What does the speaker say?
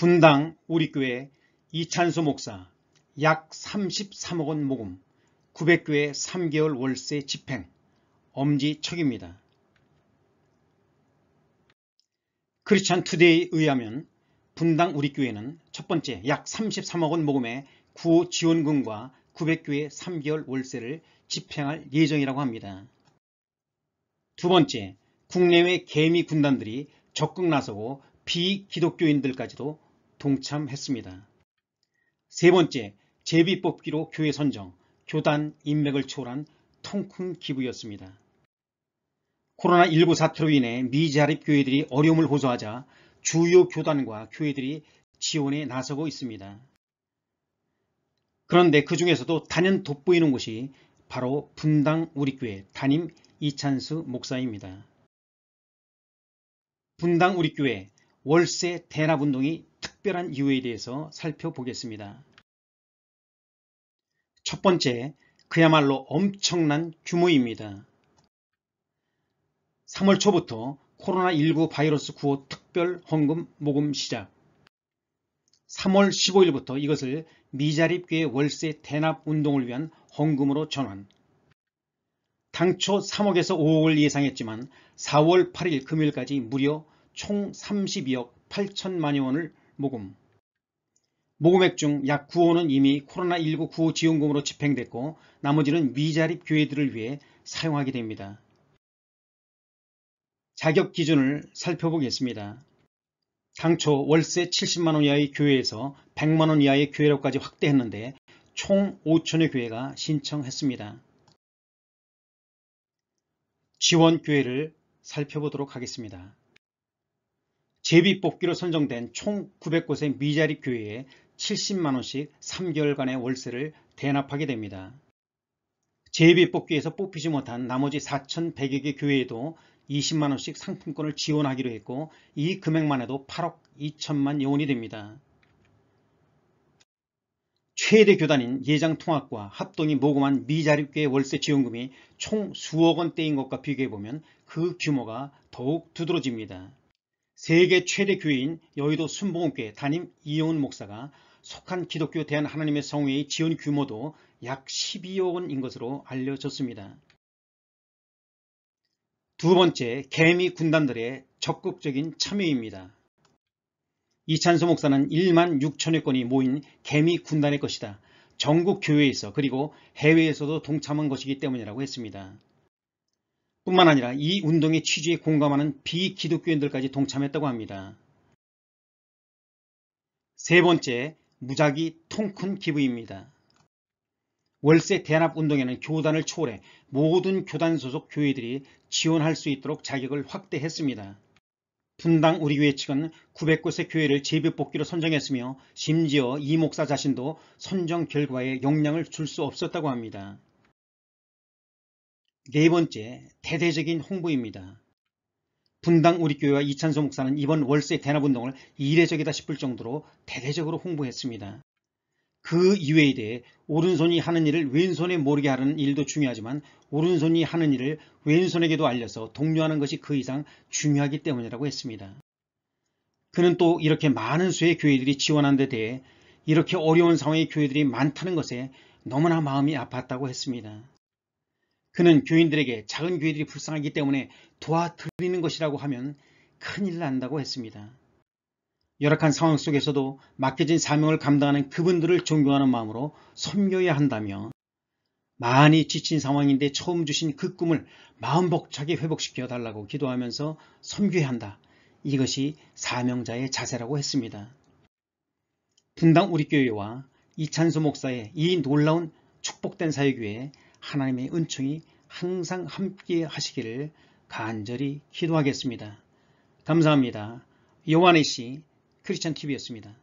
분당 우리 교회 이찬수 목사 약 33억 원 모금 900교회 3개월 월세 집행 엄지척입니다. 크리스찬 투데이에 의하면 분당 우리 교회는 첫 번째 약 33억 원 모금의 구호 지원금과 900교회 3개월 월세를 집행할 예정이라고 합니다. 두 번째, 국내외 개미 군단들이 적극 나서고 비기독교인들까지도 동참했습니다. 세 번째, 제비 뽑기로 교회 선정, 교단 인맥을 초월한 통큰 기부였습니다. 코로나19 사태로 인해 미자립 교회들이 어려움을 호소하자 주요 교단과 교회들이 지원에 나서고 있습니다. 그런데 그 중에서도 단연 돋보이는 곳이 바로 분당 우리교회 담임 이찬수 목사입니다. 분당 우리교회 월세 대납운동이 특별한 이유에 대해서 살펴보겠습니다. 첫 번째, 그야말로 엄청난 규모입니다. 3월 초부터 코로나19 바이러스 구호 특별 헌금 모금 시작 3월 15일부터 이것을 미자립계회 월세 대납 운동을 위한 헌금으로 전환 당초 3억에서 5억을 예상했지만 4월 8일 금요일까지 무려 총 32억 8천만여 원을 모금 모금액 중 약 9호는 이미 코로나19 구호 지원금으로 집행됐고 나머지는 미자립 교회들을 위해 사용하게 됩니다. 자격 기준을 살펴보겠습니다. 당초 월세 70만원 이하의 교회에서 100만원 이하의 교회로까지 확대했는데 총 5천여 교회가 신청했습니다. 지원 교회를 살펴보도록 하겠습니다. 제비뽑기로 선정된 총 900곳의 미자립 교회에 70만원씩 3개월간의 월세를 대납하게 됩니다. 제비뽑기에서 뽑히지 못한 나머지 4,100여 개 교회에도 20만원씩 상품권을 지원하기로 했고 이 금액만 해도 8억 2천만 여원이 됩니다. 최대 교단인 예장통합과 합동이 모금한 미자립교회 월세 지원금이 총 수억원대인 것과 비교해보면 그 규모가 더욱 두드러집니다. 세계 최대 교회인 여의도 순복음교회 담임 이영훈 목사가 속한 기독교 대한 하나님의 성회의 지원 규모도 약 12억 원인 것으로 알려졌습니다. 두 번째, 개미 군단들의 적극적인 참여입니다. 이찬수 목사는 1만 6천여 건이 모인 개미 군단의 것이다. 전국 교회에서 그리고 해외에서도 동참한 것이기 때문이라고 했습니다. 뿐만 아니라 이 운동의 취지에 공감하는 비기독교인들까지 동참했다고 합니다. 세 번째, 무작위 통큰 기부입니다. 월세 대납운동에는 교단을 초월해 모든 교단 소속 교회들이 지원할 수 있도록 자격을 확대했습니다. 분당 우리 교회 측은 900곳의 교회를 재배뽑기로 선정했으며 심지어 이 목사 자신도 선정 결과에 영향을 줄 수 없었다고 합니다. 네 번째, 대대적인 홍보입니다. 분당 우리 교회와 이찬소 목사는 이번 월세 대납운동을 이례적이다 싶을 정도로 대대적으로 홍보했습니다. 그 이외에 대해 오른손이 하는 일을 왼손에 모르게 하는 일도 중요하지만 오른손이 하는 일을 왼손에게도 알려서 독려하는 것이 그 이상 중요하기 때문이라고 했습니다. 그는 또 이렇게 많은 수의 교회들이 지원한 데 대해 이렇게 어려운 상황의 교회들이 많다는 것에 너무나 마음이 아팠다고 했습니다. 그는 교인들에게 작은 교회들이 불쌍하기 때문에 도와드리는 것이라고 하면 큰일 난다고 했습니다. 열악한 상황 속에서도 맡겨진 사명을 감당하는 그분들을 존경하는 마음으로 섬겨야 한다며 많이 지친 상황인데 처음 주신 그 꿈을 마음 벅차게 회복시켜 달라고 기도하면서 섬겨야 한다. 이것이 사명자의 자세라고 했습니다. 분당 우리 교회와 이찬수 목사의 이 놀라운 축복된 사역위에 하나님의 은총이 항상 함께 하시기를 간절히 기도하겠습니다. 감사합니다. 요한의 씨 크리스천 TV였습니다.